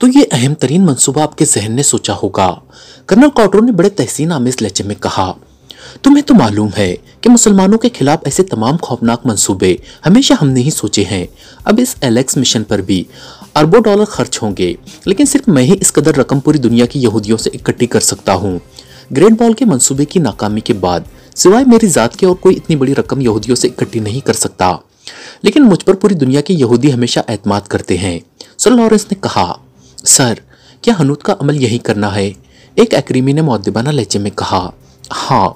तो ये अहम तरीन मनसूबा आपके जहन ने सोचा होगा कर्नल कॉटरो ने बड़े तहसीन आमेज लहजे में कहा तुम्हें तो मालूम है कि मुसलमानों के खिलाफ ऐसे तमाम खौफनाक मंसूबे हमेशा हमने ही सोचे हैं अब इस एलेक्स मिशन पर भी अरबों डॉलर खर्च होंगे लेकिन सिर्फ मैं ही इस कदर रकम पूरी दुनिया की यहूदियों से इकट्ठी कर सकता हूँ ग्रेट बॉल के मंसूबे की नाकामी के बाद सिवाय मेरी ज़ात के और कोई इतनी बड़ी रकम यहूदियों से इकट्ठी नहीं कर सकता लेकिन मुझ पर पूरी दुनिया के यहूदी हमेशा एतमाद करते हैं सर लॉरेंस ने कहा सर क्या हनूत का अमल यही करना है एक एक्रीमी ने मौदबाना लहजे में कहा हाँ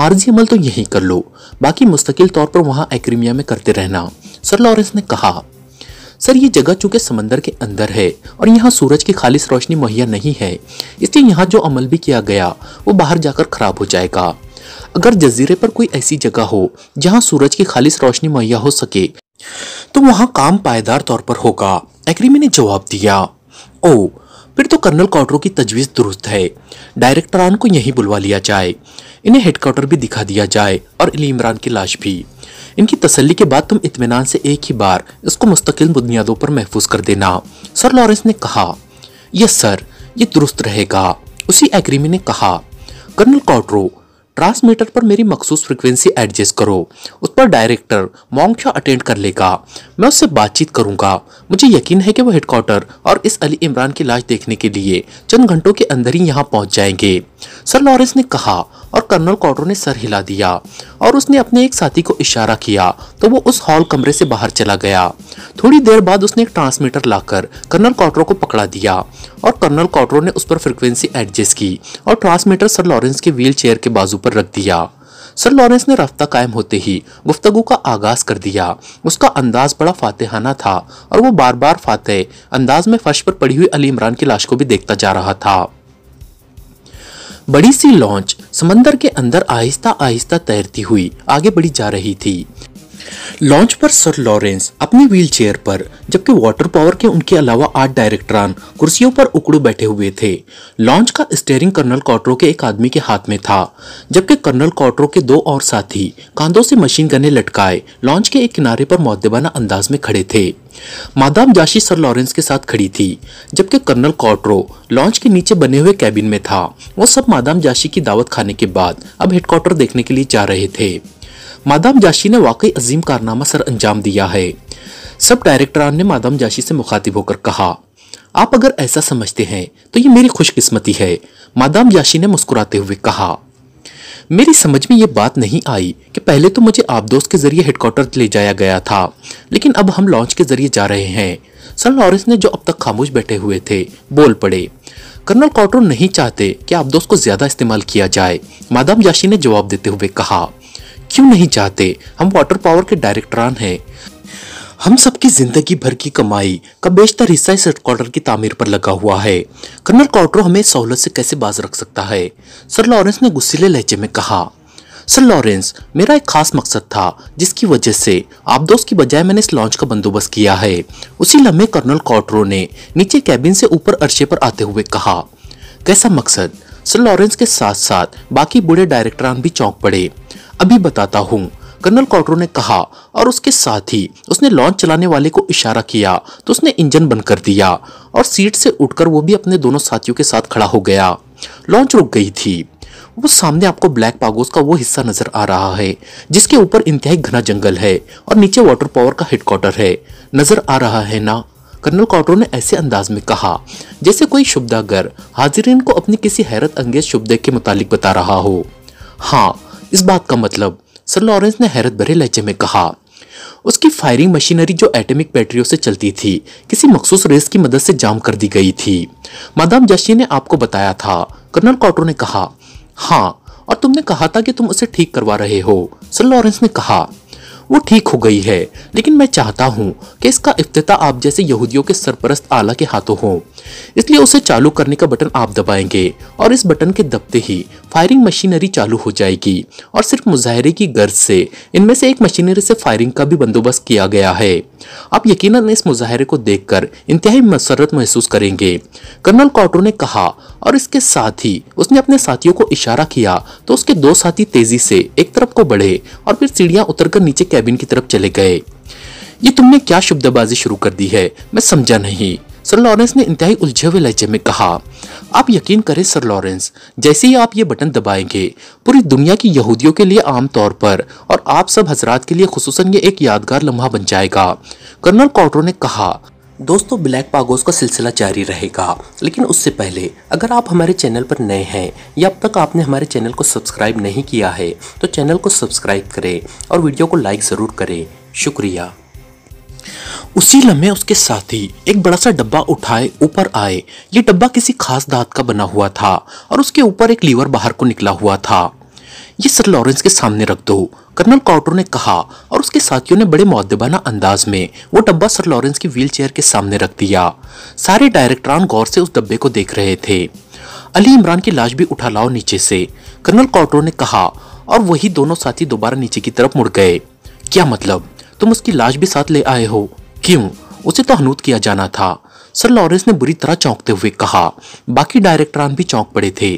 आर्जी अमल तो यही कर लो बाकी मुस्तकिल तौर पर वहाँ एक्रीमिया में करते रहना सर लॉरेंस ने कहा सर ये जगह चूंकि समंदर के अंदर है और यहाँ सूरज की खालिश रोशनी मुहैया नहीं है इसलिए यहाँ जो अमल भी किया गया वो बाहर जाकर खराब हो जाएगा अगर जजीरे पर कोई ऐसी जगह हो जहाँ सूरज की खालिश रोशनी मुहैया हो सके तो वहाँ काम पायदार तौर पर होगा एक्रीमी ने जवाब दिया ओ फिर तो कर्नल कॉटरो की तजवीज़ दुरुस्त है डायरेक्टर आन को यहीं बुलवा लिया जाए इन्हें हेडक्वार्टर भी दिखा दिया जाए और अली इमरान की लाश भी इनकी तसल्ली के बाद तुम इतमान से एक ही बार इसको मुस्तकिल बुनियादों पर महफूज कर देना सर लॉरेंस ने कहा यस सर ये दुरुस्त रहेगा उसी एग्रीमी ने कहा कर्नल कॉटरो ट्रांसमीटर पर मेरी मखसूस फ्रिक्वेंसी एडजस्ट करो उस पर डायरेक्टर मोंगशा अटेंड कर लेगा मैं उससे बातचीत करूंगा मुझे यकीन है कि वो हेडक्वार्टर और इस अली इमरान की लाश देखने के लिए चंद घंटों के अंदर ही यहाँ पहुँच जाएंगे सर लॉरेंस ने कहा और कर्नल कॉर्डो ने सर हिला दिया और उसने अपने एक साथी को इशारा किया तो वो उस हॉल कमरे से बाहर चला गया थोड़ी देर बाद उसने एक ट्रांसमीटर लाकर कर्नल कॉटर को पकड़ा दिया और कर्नल कॉटर ने उस पर फ्रिक्वेंसी एडजस्ट की और ट्रांसमीटर सर लॉरेंस के व्हील चेयर के बाजू पर रख दिया सर लॉरेंस ने रफ्ता कायम होते ही गुफ्तगु का आगाज कर दिया उसका अंदाज बड़ा फातेहाना था और वो बार बार फातेह अंदाज में फर्श पर पड़ी हुई अली इमरान की लाश को भी देखता जा रहा था बड़ी सी लॉन्च समंदर के अंदर आहिस्ता आहिस्ता तैरती हुई आगे बढ़ी जा रही थी लॉन्च पर सर लॉरेंस अपनी व्हील चेयर पर जबकि वाटर पावर के उनके अलावा आठ डायरेक्टरान कुर्सियों पर उकड़ू बैठे हुए थे लॉन्च का स्टेयरिंग कर्नल कॉटरो के एक आदमी के हाथ में था जबकि कर्नल कॉटरो के दो और साथी कांधों से मशीन गने लटकाए लॉन्च के एक किनारे पर मौदेबाना अंदाज में खड़े थे मादाम जाशी सर लॉरेंस के साथ खड़ी थी जबकि कर्नल कॉट्रो लॉन्च के नीचे बने हुए कैबिन में था वो सब मादाम जाशी की दावत खाने के बाद अब हेडक्वार्टर देखने के लिए जा रहे थे मादाम जाशी ने वाकई अजीम कारनामा सर अंजाम दिया है सब डायरेक्टरान ने मादाम जाशी से मुखातिब होकर कहा आप अगर ऐसा समझते हैं तो ये मेरी खुशकिस्मती है मादाम जाशी ने मुस्कुराते हुए कहा मेरी समझ में ये बात नहीं आई कि पहले तो मुझे आप दोस्त के जरिए हेडक्वार्टर ले जाया गया था लेकिन अब हम लॉन्च के जरिए जा रहे हैं सर लॉरेंस ने जो अब तक खामोश बैठे हुए थे बोल पड़े कर्नल कॉटर नहीं चाहते कि आप दोस्त को ज्यादा इस्तेमाल किया जाए मादाम याशी ने जवाब देते हुए कहा क्यों नहीं चाहते हम वाटर पावर के डायरेक्टरान हैं हम सबकी जिंदगी भर की कमाई का बेशतर हिस्सा इस क्वार्टर की तामीर पर लगा हुआ है कर्नल क्वार्टर हमें सहूलत से कैसे बाज रख सकता है सर लॉरेंस ने गुस्सीले लहजे में कहा सर लॉरेंस मेरा एक खास मकसद था जिसकी वजह से आप दोस्त की बजाय मैंने इस लॉन्च का बंदोबस्त किया है उसी लम्हे कर्नल कॉटरो ने नीचे कैबिन से ऊपर अरशे पर आते हुए कहा कैसा मकसद सर लॉरेंस के साथ साथ बाकी बूढ़े डायरेक्टरान भी चौंक पड़े अभी बताता हूँ कर्नल कॉटरो ने कहा और उसके साथ ही उसने लॉन्च चलाने वाले को इशारा किया तो उसने इंजन बंद कर दिया और सीट से उठकर वो भी अपने दोनों साथियों के साथ खड़ा हो गया लॉन्च रुक गई थी वो सामने आपको ब्लैक पागोस का वो हिस्सा नजर आ रहा है जिसके ऊपर इंतहाई घना जंगल है और नीचे वाटर पावर का हेडक्वार्टर है नजर आ रहा है ना कर्नल कॉटरो ने ऐसे अंदाज में कहा जैसे कोई शुभदागर हाजिरीन को अपनी किसी हैरत अंगेज शुभदे के मुतालिक बता रहा हो हाँ इस बात का मतलब सर लॉरेंस ने हैरत भरे लहजे में कहा उसकी फायरिंग मशीनरी जो एटमिक बैटरियों से चलती थी किसी मखसूस रेस की मदद से जाम कर दी गई थी मादाम जशी ने आपको बताया था कर्नल कॉटो ने कहा हाँ और तुमने कहा था कि तुम उसे ठीक करवा रहे हो सर लॉरेंस ने कहा वो ठीक हो गई है लेकिन मैं चाहता हूँ कि इसका अफ्तः आप जैसे यहूदियों के सरपरस्त आला के हाथों हो इसलिए उसे चालू करने का बटन आप दबाएंगे और इस बटन के दबते ही फायरिंग मशीनरी चालू हो जाएगी और सिर्फ मुजाहरे की गर्ज से इनमें से एक मशीनरी से फायरिंग का भी बंदोबस्त किया गया है आप यकीन इस मुजाहरे को कर इंतहाई मसरत महसूस करेंगे कर्नल कॉटो ने कहा और इसके साथ ही उसने अपने साथियों को इशारा किया तो उसके दो साथी तेजी से एक तरफ को बढ़े और फिर सीढ़ियां उतरकर नीचे कैबिन की तरफ चले गए ये तुमने क्या शब्दबाजी शुरू कर दी है मैं समझा नहीं सर लॉरेंस ने इंतहाई उलझे हुए लहजे में कहा आप यकीन करें सर लॉरेंस जैसे ही आप ये बटन दबाएंगे पूरी दुनिया की यहूदियों के लिए आम तौर पर और आप सब हजरात के लिए खसूस ये एक यादगार लम्हा बन जाएगा कर्नल कॉटर ने कहा दोस्तों ब्लैक पागोस का सिलसिला जारी रहेगा लेकिन उससे पहले अगर आप हमारे चैनल पर नए हैं या अब तक आपने हमारे चैनल को सब्सक्राइब नहीं किया है तो चैनल को सब्सक्राइब करें और वीडियो को लाइक ज़रूर करें शुक्रिया उसी लम्हे उसके साथी एक बड़ा सा डब्बा उठाए ऊपर आए ये डब्बा किसी खास दांत का बना हुआ था और उसके ऊपर एक लीवर बाहर को निकला हुआ था ये सर लॉरेंस के सामने रख दो कर्नल कॉटर ने कहा और उसके साथियों ने बड़े मौदेबाना अंदाज में वो डब्बा सर लॉरेंस की व्हीलचेयर के सामने रख दिया सारे डायरेक्टरान गौर से उस डब्बे को देख रहे थे अली इमरान की लाश भी उठा लाओ नीचे से कर्नल कॉटर ने कहा और वही दोनों साथी दोबारा नीचे की तरफ मुड़ गए क्या मतलब तुम उसकी लाश भी साथ ले आए हो क्यों उसे तो हनूत किया जाना था सर लॉरेंस ने बुरी तरह चौंकते हुए कहा बाकी डायरेक्टरान भी चौंक पड़े थे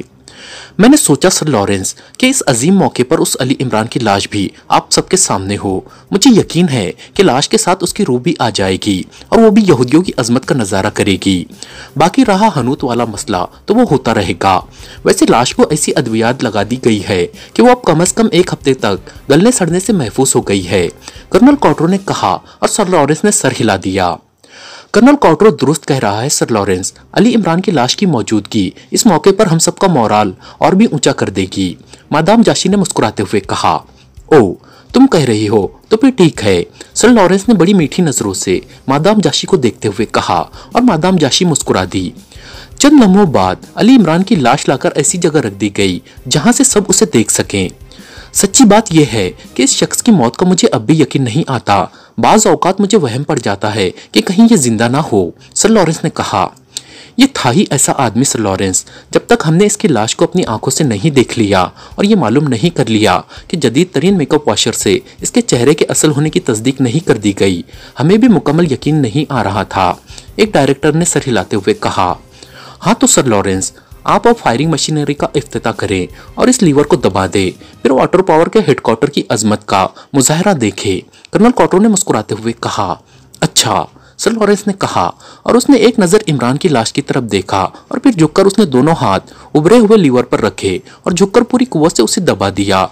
मैंने सोचा सर लॉरेंस कि इस अजीम मौके पर उस अली इमरान की लाश भी आप सबके सामने हो मुझे यकीन है कि लाश के साथ उसकी रूह भी आ जाएगी और वो भी यहूदियों की अजमत का नज़ारा करेगी बाकी रहा हनूत वाला मसला तो वो होता रहेगा वैसे लाश को ऐसी अद्वियात लगा दी गई है कि वो अब कम अज कम एक हफ्ते तक गलने सड़ने से महफूज हो गई है कर्नल कॉटरो ने कहा और सर लॉरेंस ने सर हिला दिया कर्नल कॉटरो दुरुस्त कह रहा है सर लॉरेंस अली इमरान की लाश की मौजूदगी इस मौके पर हम सबका मोराल और भी ऊंचा कर देगी मादाम जाशी ने मुस्कुराते हुए कहा ओ तुम कह रही हो तो फिर ठीक है सर लॉरेंस ने बड़ी मीठी नजरों से मादाम जाशी को देखते हुए कहा और मादाम जाशी मुस्कुरा दी चंद लम्हों बाद अली इमरान की लाश लाकर ऐसी जगह रख दी गई जहाँ से सब उसे देख सकें सच्ची बात यह है कि इस शख्स की मौत का मुझे अब भी यकीन नहीं आता बाज़ औकात मुझे वहम पड़ जाता है कि कहीं ये जिंदा ना हो सर लॉरेंस ने कहा ये था ही ऐसा आदमी सर लॉरेंस जब तक हमने इसकी लाश को अपनी आंखों से नहीं देख लिया और ये मालूम नहीं कर लिया कि जदीद तरीन मेकअप वॉशर से इसके चेहरे के असल होने की तस्दीक नहीं कर दी गई हमें भी मुकम्मल यकीन नहीं आ रहा था एक डायरेक्टर ने सर हिलाते हुए कहा हाँ तो सर लॉरेंस आप अब फायरिंग मशीनरी का अफ्तः करें और इस लीवर को दबा दें फिर वाटर पावर के हेडक्वार्टर की अजमत का मुजाहरा देखें कर्नल कॉटो ने मुस्कुराते हुए कहा अच्छा सर लॉरेंस ने कहा और उसने एक नज़र इमरान की लाश की तरफ देखा और फिर झुककर उसने दोनों हाथ उभरे हुए लीवर पर रखे और झुककर पूरी कुवत से उसे दबा दिया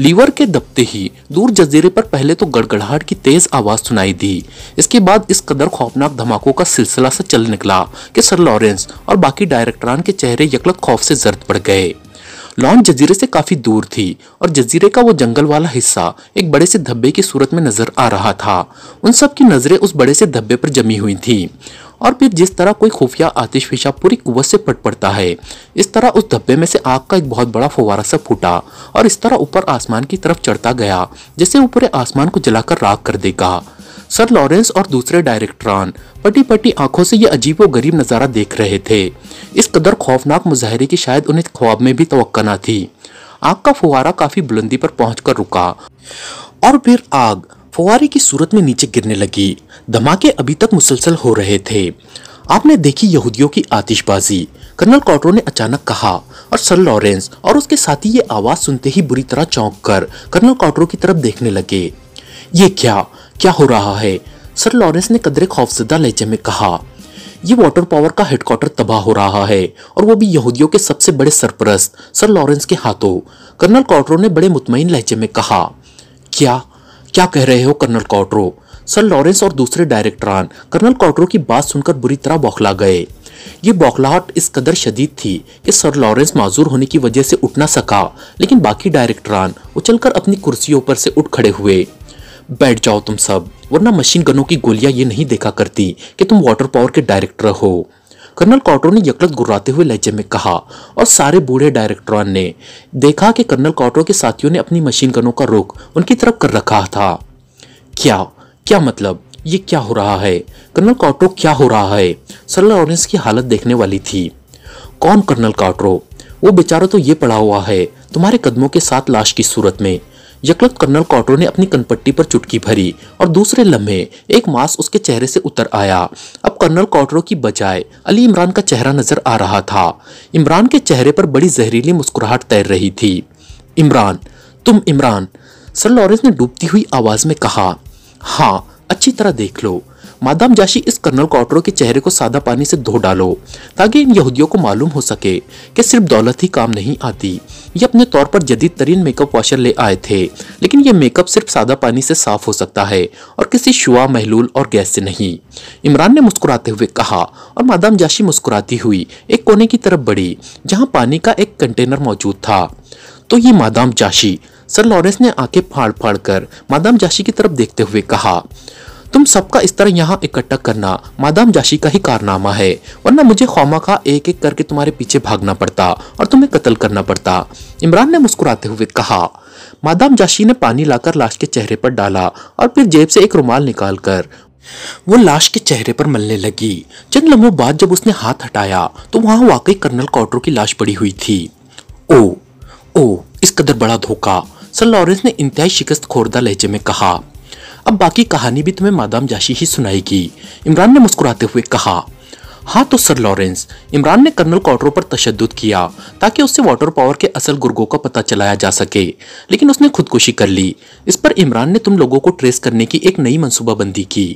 लीवर के दबते ही दूर जजीरे पर पहले तो गड़गड़ाहट की तेज आवाज सुनाई दी इसके बाद इस कदर खौफनाक धमाकों का सिलसिला से चल निकला कि सर लॉरेंस और बाकी डायरेक्टरान के चेहरे यकलत खौफ से जर्द पड़ गए लॉन्च जजीरे से काफी दूर थी और जजीरे का वो जंगल वाला हिस्सा एक बड़े से धब्बे की सूरत में नजर आ रहा था उन सब की नजरें उस बड़े से धब्बे पर जमी हुई थी और फिर जिस तरह कोई खुफिया आतिशफिशा पूरी कुवत से पट पड़ता है इस तरह उस धब्बे में से आग का एक बहुत बड़ा फुवारा सा फूटा और इस तरह ऊपर आसमान की तरफ चढ़ता गया जैसे ऊपर आसमान को जलाकर राख कर देगा सर लॉरेंस और दूसरे डायरेक्टरान पटी पटी आंखों से ये अजीब व गरीब नज़ारा देख रहे थे इस कदर खौफनाक मुजाहरे की शायद उन्हें ख्वाब में भी तो ना थी आग का फुहारा काफ़ी बुलंदी पर पहुंचकर रुका और फिर आग फुहारे की सूरत में नीचे गिरने लगी धमाके अभी तक मुसलसल हो रहे थे आपने देखी यहूदियों की आतिशबाजी कर्नल कॉटरो ने अचानक कहा और सर लॉरेंस और उसके साथी ये आवाज़ सुनते ही बुरी तरह चौंक कर कर्नल कॉटरो की तरफ देखने लगे ये क्या क्या हो रहा है सर लॉरेंस ने कदरे खौफजदा लहजे में कहा ये वाटर पावर का हेडक्वार्टर तबाह हो रहा है और वो भी यहूदियों के सबसे बड़े सरपरस्त सर लॉरेंस के हाथों कर्नल कॉटरो ने बड़े मुतमिन लहजे में कहा क्या क्या कह रहे हो कर्नल कॉटरो सर लॉरेंस और दूसरे डायरेक्टरान कर्नल कॉटरो की बात सुनकर बुरी तरह बौखला गए ये बौखलाहट इस कदर शदीद थी कि सर लॉरेंस माजूर होने की वजह से उठ ना सका लेकिन बाकी डायरेक्टरान उछलकर अपनी कुर्सियों पर से उठ खड़े हुए बैठ जाओ तुम सब वरना मशीन गनों की गोलियां ये नहीं देखा करती कि तुम वाटर पावर के डायरेक्टर हो कर्नल कॉटरो ने यकलत गुर्राते हुए लहजे में कहा और सारे बूढ़े डायरेक्टरान ने देखा कि कर्नल कॉटरो के साथियों ने अपनी मशीन गनों का रुख उनकी तरफ कर रखा था क्या क्या मतलब ये क्या हो रहा है कर्नल कॉटरो क्या हो रहा है सर लॉरेंस की हालत देखने वाली थी कौन कर्नल कॉटरो वो बेचारा तो ये पड़ा हुआ है तुम्हारे कदमों के साथ लाश की सूरत में यकलत कर्नल कॉटो ने अपनी कनपट्टी पर चुटकी भरी और दूसरे लम्हे एक मास उसके चेहरे से उतर आया अब कर्नल कॉटरो की बजाय अली इमरान का चेहरा नजर आ रहा था इमरान के चेहरे पर बड़ी जहरीली मुस्कुराहट तैर रही थी इमरान तुम इमरान सर लॉरेंस ने डूबती हुई आवाज में कहा हाँ अच्छी तरह देख लो मादाम जाशी इस कर्नल कॉटरो के चेहरे को सादा पानी से धो डालो ताकि इन यहूदियों को मालूम हो सके कि सिर्फ दौलत ही काम नहीं आती ये अपने तौर पर जदीद तरीन मेकअप वॉशर ले आए थे लेकिन ये मेकअप सिर्फ सादा पानी से साफ हो सकता है और किसी शुआ महलूल और गैस से नहीं इमरान ने मुस्कुराते हुए कहा और मादाम जाशी मुस्कुराती हुई एक कोने की तरफ बढ़ी जहाँ पानी का एक कंटेनर मौजूद था तो ये मादाम जाशी सर लॉरेंस ने आंखें फाड़ फाड़ कर मादाम जाशी की तरफ देखते हुए कहा तुम सबका इस तरह यहाँ इकट्ठा करना मादाम जाशी का ही कारनामा है वरना मुझे खौमा का एक एक करके तुम्हारे पीछे भागना पड़ता और तुम्हें कत्ल करना पड़ता इमरान ने मुस्कुराते हुए कहा मादाम जाशी ने पानी लाकर लाश के चेहरे पर डाला और फिर जेब से एक रुमाल निकाल कर वो लाश के चेहरे पर मलने लगी चंद लम्हों बाद जब उसने हाथ हटाया तो वहाँ वाकई कर्नल कॉटरों की लाश पड़ी हुई थी ओ ओ इस कदर बड़ा धोखा सर लॉरेंस ने इंतहाई शिकस्त खोरदा लहजे में कहा अब बाकी कहानी भी तुम्हें मादाम जाशी ही सुनाएगी इमरान ने मुस्कुराते हुए कहा हाँ तो सर लॉरेंस इमरान ने कर्नल कॉटरो पर तशद किया ताकि उससे वाटर पावर के असल गुर्गों का पता चलाया जा सके लेकिन उसने खुदकुशी कर ली इस पर इमरान ने तुम लोगों को ट्रेस करने की एक नई मनसूबाबंदी की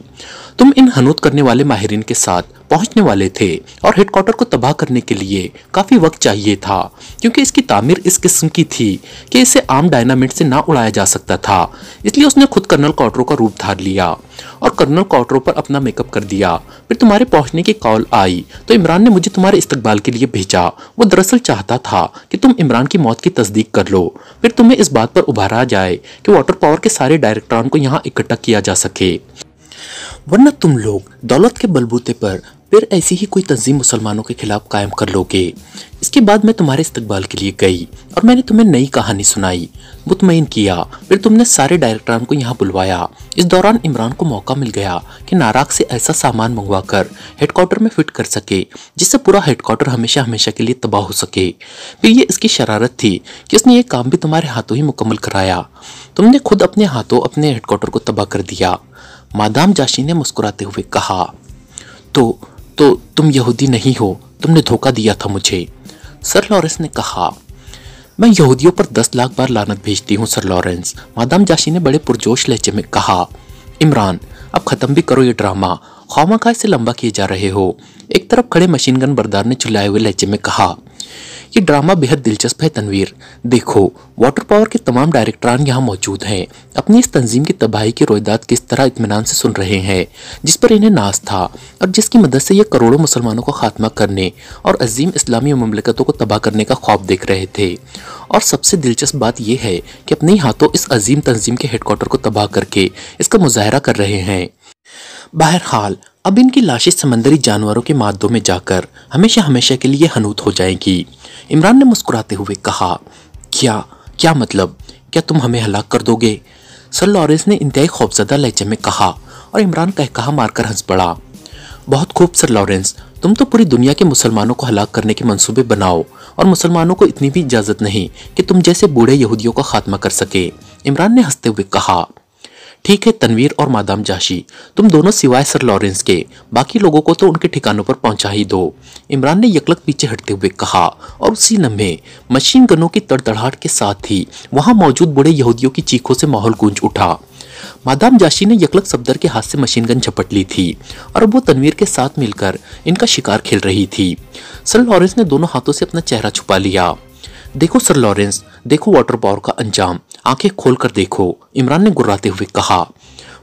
तुम इन हनूत करने वाले माहरीन के साथ पहुंचने वाले थे और हेडक्वार्टर को तबाह करने के लिए काफ़ी वक्त चाहिए था क्योंकि इसकी तामीर इस किस्म की थी कि इसे आम डायनामिट से ना उड़ाया जा सकता था इसलिए उसने खुद कर्नल कॉटरो का रूप धार लिया और कर्नल कॉटरो पर अपना मेकअप कर दिया फिर तुम्हारे पहुंचने की कॉल आ आई तो इमरान ने मुझे तुम्हारे इस्तकबाल के लिए भेजा वो दरअसल चाहता था कि तुम इमरान की मौत की तस्दीक कर लो फिर तुम्हें इस बात पर उभारा जाए कि वाटर पावर के सारे डायरेक्टरान को यहाँ इकट्ठा किया जा सके वरना तुम लोग दौलत के बलबूते पर फिर ऐसी ही कोई तंजीम मुसलमानों के खिलाफ कायम कर लोगे इसके बाद मैं तुम्हारे इस्तकबाल के लिए गई और मैंने तुम्हें नई कहानी सुनाई मुतमिन किया फिर तुमने सारे डायरेक्टरान को यहाँ बुलवाया इस दौरान इमरान को मौका मिल गया कि नाराक से ऐसा सामान मंगवा कर हेडक्वार्टर में फिट कर सके जिससे पूरा हेडक्वार्टर हमेशा हमेशा के लिए तबाह हो सके फिर ये इसकी शरारत थी कि उसने ये काम भी तुम्हारे हाथों ही मुकम्मल कराया तुमने खुद अपने हाथों अपने हेडक्वार्टर को तबाह कर दिया मादाम जाशी ने मुस्कुराते हुए कहा तो तो तुम यहूदी नहीं हो तुमने धोखा दिया था मुझे सर लॉरेंस ने कहा मैं यहूदियों पर दस लाख बार लानत भेजती हूँ सर लॉरेंस मादाम जाशी ने बड़े पुरजोश लहजे में कहा इमरान अब ख़त्म भी करो ये ड्रामा खामा खा से लंबा किए जा रहे हो एक तरफ खड़े मशीन गन बरदार ने चुलाए हुए लहजे में कहा ये ड्रामा बेहद दिलचस्प है तनवीर देखो वाटर पावर के तमाम डायरेक्टरान यहाँ मौजूद हैं अपनी इस तंजीम की तबाही की रोयदात किस तरह इतमान से सुन रहे हैं जिस पर इन्हें नाज था और जिसकी मदद से ये करोड़ों मुसलमानों का खात्मा करने और अजीम इस्लामी ममलिकतों को तबाह करने का ख्वाब देख रहे थे और सबसे दिलचस्प बात यह है कि अपने हाथों इस अजीम तंजीम के हेडकोार्टर को तबाह करके इसका मुजाहरा कर रहे हैं बहरहाल अब इनकी लाशें समंदरी जानवरों के मादों में जाकर हमेशा हमेशा के लिए हनूत हो जाएंगी इमरान ने मुस्कुराते हुए कहा क्या क्या मतलब क्या तुम हमें हलाक कर दोगे सर लॉरेंस ने इंतहाई खौफजदा लहजे में कहा और इमरान कह कहा मारकर हंस पड़ा बहुत खूब सर लॉरेंस तुम तो पूरी दुनिया के मुसलमानों को हलाक करने के मंसूबे बनाओ और मुसलमानों को इतनी भी इजाज़त नहीं कि तुम जैसे बूढ़े यहूदियों का खात्मा कर सके इमरान ने हंसते हुए कहा ठीक है तनवीर और मादाम जाशी तुम दोनों सिवाय सर लॉरेंस के बाकी लोगों को तो उनके ठिकानों पर पहुंचा ही दो इमरान ने यकलक पीछे हटते हुए कहा और उसी लम्हे मशीन गनों की तड़तड़ाहट के साथ ही वहां मौजूद बड़े यहूदियों की चीखों से माहौल गूंज उठा मादाम जाशी ने यकलक सफदर के हाथ से मशीन गन झपट ली थी और वो तनवीर के साथ मिलकर इनका शिकार खेल रही थी सर लॉरेंस ने दोनों हाथों से अपना चेहरा छुपा लिया देखो सर लॉरेंस देखो वाटर पावर का अंजाम आंखें खोलकर देखो इमरान ने गुर्राते हुए कहा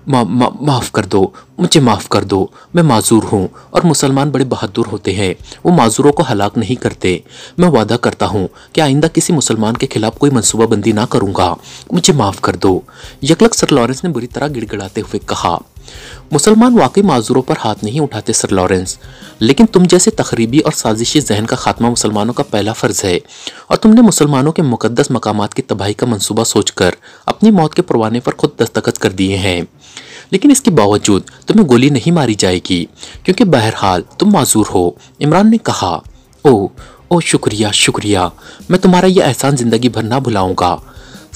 मा, मा, माफ कर दो मुझे माफ़ कर दो मैं माजूर हूँ और मुसलमान बड़े बहादुर होते हैं वो माजूरों को हलाक नहीं करते मैं वादा करता हूँ कि आइंदा किसी मुसलमान के खिलाफ कोई मनसूबाबंदी ना करूँगा मुझे माफ़ कर दो यकलक सर लॉरेंस ने बुरी तरह गिड़गिड़ाते हुए कहा मुसलमान वाकई माजूरों पर हाथ नहीं उठाते सर लॉरेंस लेकिन तुम जैसे तकरीबी और साजिशी जहन का खात्मा मुसलमानों का पहला फ़र्ज़ है और तुमने मुसलमानों के मुकदस मकाम की तबाही का मनसूबा सोचकर अपनी मौत के परवाने पर खुद दस्तखत कर दिए हैं लेकिन इसके बावजूद तुम्हें गोली नहीं मारी जाएगी क्योंकि बहरहाल तुम माजूर हो इमरान ने कहा ओ ओ शुक्रिया शुक्रिया मैं तुम्हारा यह एहसान ज़िंदगी भर ना भुलाऊँगा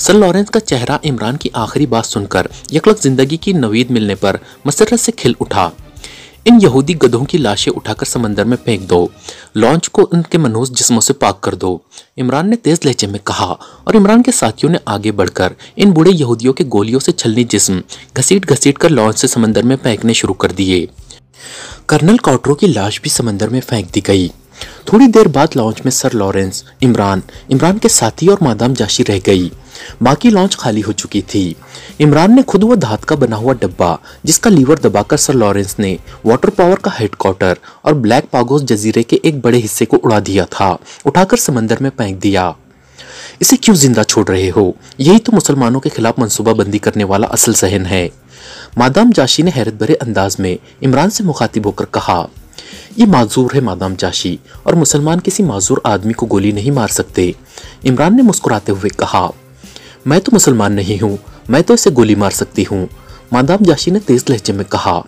सर लॉरेंस का चेहरा इमरान की आखिरी बात सुनकर यकलक जिंदगी की नवीद मिलने पर मसरत से खिल उठा इन यहूदी गधों की लाशें उठाकर समंदर में फेंक दो लॉन्च को उनके मनहूस जिस्मों से पाक कर दो इमरान ने तेज लहजे में कहा और इमरान के साथियों ने आगे बढ़कर इन बूढ़े यहूदियों के गोलियों से छलनी जिस्म घसीट घसीट कर लॉन्च से समंदर में फेंकने शुरू कर दिए कर्नल कॉटरों की लाश भी समंदर में फेंक दी गई थोड़ी देर बाद लॉन्च में सर लॉरेंस इमरान इमरान के साथी और मादाम जाशी रह गई बाकी लॉन्च खाली हो चुकी थी इमरान ने खुद वह धात का बना हुआ डब्बा जिसका लीवर दबाकर सर लॉरेंस ने वाटर पावर का हेडक्वार्टर और ब्लैक पागोस जजीरे के एक बड़े हिस्से को उड़ा दिया था उठाकर समंदर में फेंक दिया इसे क्यों जिंदा छोड़ रहे हो यही तो मुसलमानों के खिलाफ मनसूबाबंदी करने वाला असल सहन है मादाम जाशी ने हैरत भरे अंदाज में इमरान से मुखातिब होकर कहा ये माजूर है मादाम जाशी और मुसलमान किसी माजूर आदमी को गोली नहीं मार सकते इमरान ने मुस्कुराते हुए कहा मैं तो मुसलमान नहीं हूँ मैं तो इसे गोली मार सकती हूँ मादाम जाशी ने तेज लहजे में कहा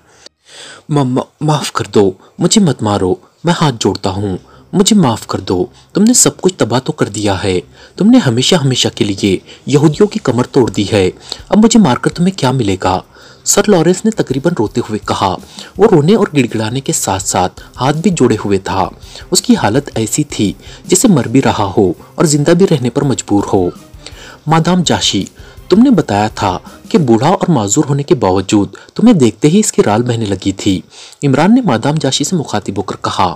माफ़ कर दो मुझे मत मारो मैं हाथ जोड़ता हूँ मुझे माफ़ कर दो तुमने सब कुछ तबाह तो कर दिया है तुमने हमेशा हमेशा के लिए यहूदियों की कमर तोड़ दी है अब मुझे मारकर तुम्हें क्या मिलेगा सर लॉरेंस ने तकरीबन रोते हुए कहा वो रोने और गिड़गिड़ाने के साथ साथ हाथ भी जोड़े हुए था उसकी हालत ऐसी थी जिसे मर भी रहा हो और ज़िंदा भी रहने पर मजबूर हो मादाम जाशी तुमने बताया था कि बूढ़ा और माजूर होने के बावजूद तुम्हें देखते ही इसकी राल बहने लगी थी इमरान ने मादाम जाशी से मुखातिब होकर कहा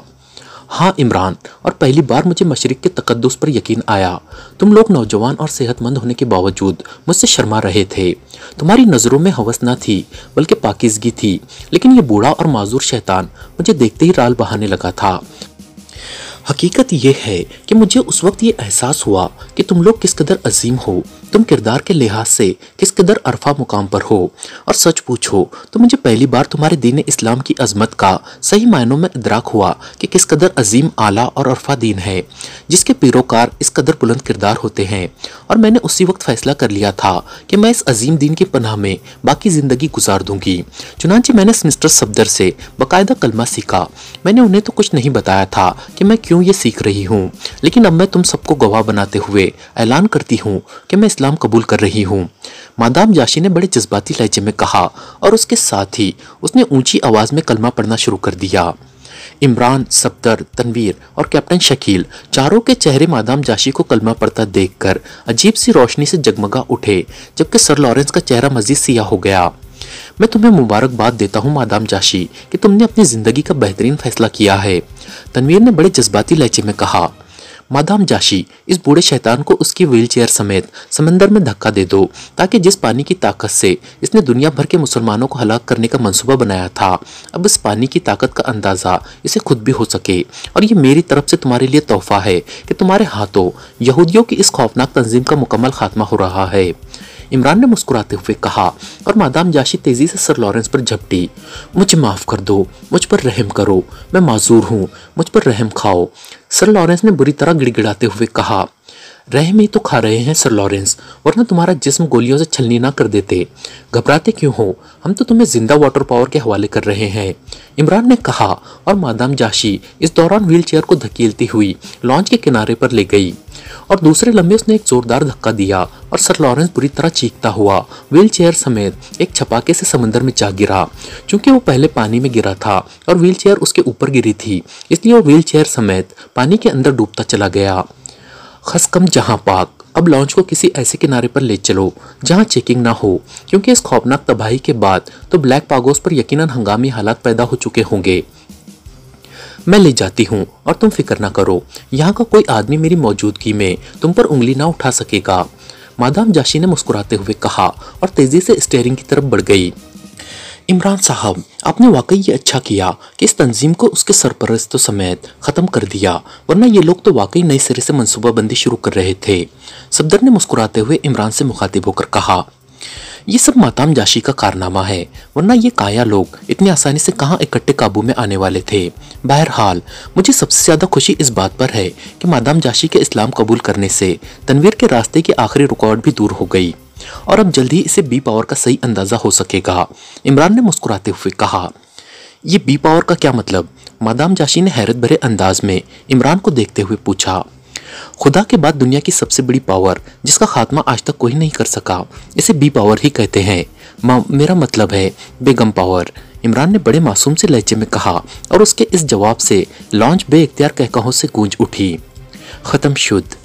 हाँ इमरान और पहली बार मुझे मशरक़ के तकदस पर यकीन आया तुम लोग नौजवान और सेहतमंद होने के बावजूद मुझसे शर्मा रहे थे तुम्हारी नज़रों में हवस ना थी बल्कि पाकिजगी थी लेकिन ये बूढ़ा और माजूर शैतान मुझे देखते ही राल बहाने लगा था हकीकत यह है कि मुझे उस वक्त ये एहसास हुआ कि तुम लोग किस कदर अजीम हो तुम किरदार के लिहाज से किस कदर अरफा मुकाम पर हो और सच पूछो तो मुझे पहली बार तुम्हारे दीन इस्लाम की अजमत का सही मायनों में इदराक हुआ कि किस कदर अजीम आला और अरफा दीन है जिसके पैरोकार इस कदर बुलंद किरदार होते हैं और मैंने उसी वक्त फैसला कर लिया था कि मैं इस अजीम दीन की पनाह में बाकी ज़िंदगी गुजार दूंगी चुनाची मैंने मिस्टर सफदर से बाकायदा कलमा सीखा मैंने उन्हें तो कुछ नहीं बताया था कि मैं क्यों ये सीख रही हूँ लेकिन अब मैं तुम सबको गवाह बनाते हुए ऐलान करती हूँ कि मैं इस्लाम कबूल कर रही हूँ मादाम याशी ने बड़े जज्बाती लहजे में कहा और उसके साथ ही उसने ऊंची आवाज़ में कलमा पढ़ना शुरू कर दिया इमरान सफदर तनवीर और कैप्टन शकील चारों के चेहरे मादाम जाशी को कलमा पढ़ता देखकर अजीब सी रोशनी से जगमगा उठे जबकि सर लॉरेंस का चेहरा मजीद सिया हो गया मैं तुम्हें मुबारकबाद देता हूँ मादाम जाशी कि तुमने अपनी ज़िंदगी का बेहतरीन फैसला किया है तनवीर ने बड़े जज्बाती लहजे में कहा मादाम जाशी इस बूढ़े शैतान को उसकी व्हीलचेयर समेत समंदर में धक्का दे दो ताकि जिस पानी की ताकत से इसने दुनिया भर के मुसलमानों को हलाक करने का मंसूबा बनाया था अब इस पानी की ताकत का अंदाज़ा इसे खुद भी हो सके और ये मेरी तरफ से तुम्हारे लिए तोहफा है कि तुम्हारे हाथों यहूदियों की इस खौफनाक तंजीम का मुकम्मल खात्मा हो रहा है इमरान ने मुस्कुराते हुए कहा और मादाम जाशी तेज़ी से सर लॉरेंस पर झपटी मुझे माफ़ कर दो मुझ पर रहम करो मैं माजूर हूँ मुझ पर रहम खाओ सर लॉरेंस ने बुरी तरह गिड़गिड़ाते हुए कहा रहम ही तो खा रहे हैं सर लॉरेंस वरना तुम्हारा जिस्म गोलियों से छलनी ना कर देते घबराते क्यों हो हम तो तुम्हें जिंदा वाटर पावर के हवाले कर रहे हैं इमरान ने कहा और मादाम जाशी इस दौरान चेयर को धकेलती हुई लॉन्च के किनारे पर ले गई और दूसरे लम्बे उसने एक जोरदार धक्का दिया और सर लॉरेंस बुरी तरह चीखता हुआ व्हील चेयर समेत एक छपाके से समंदर में जा गिरा क्योंकि वो पहले पानी में गिरा था और व्हील चेयर उसके ऊपर गिरी थी इसलिए वो व्हील चेयर समेत पानी के अंदर डूबता चला गया खसकम जहां पाक अब लॉन्च को किसी ऐसे किनारे पर ले चलो जहां चेकिंग ना हो क्योंकि इस खौफनाक तबाही के बाद तो ब्लैक पागोस पर यकीनन हंगामी हालात पैदा हो चुके होंगे मैं ले जाती हूं और तुम फिक्र ना करो यहां का कोई आदमी मेरी मौजूदगी में तुम पर उंगली ना उठा सकेगा मादाम जाशी ने मुस्कुराते हुए कहा और तेजी से स्टेयरिंग की तरफ बढ़ गई इमरान साहब आपने वाकई ये अच्छा किया कि इस तंजीम को उसके सरपरस्तों समेत ख़त्म कर दिया वरना ये लोग तो वाकई नए सिरे से बंदी शुरू कर रहे थे सफदर ने मुस्कुराते हुए इमरान से मुखातिब होकर कहा यह सब मातम जाशी का कारनामा है वरना ये काया लोग इतनी आसानी से कहाँ इकट्ठे काबू में आने वाले थे बहरहाल मुझे सबसे ज़्यादा खुशी इस बात पर है कि मादाम जाशी के इस्लाम कबूल करने से तनवीर के रास्ते की आखिरी रुकावट भी दूर हो गई और अब जल्दी इसे बी पावर का सही अंदाज़ा हो सकेगा इमरान ने मुस्कुराते हुए कहा ये बी पावर का क्या मतलब मादाम जाशी ने हैरत भरे अंदाज में इमरान को देखते हुए पूछा खुदा के बाद दुनिया की सबसे बड़ी पावर जिसका खात्मा आज तक कोई नहीं कर सका इसे बी पावर ही कहते हैं माँ मेरा मतलब है बेगम पावर इमरान ने बड़े मासूम से लहजे में कहा और उसके इस जवाब से लॉन्च बे इख्तियार कहकहों से गूंज उठी ख़त्म शुद्ध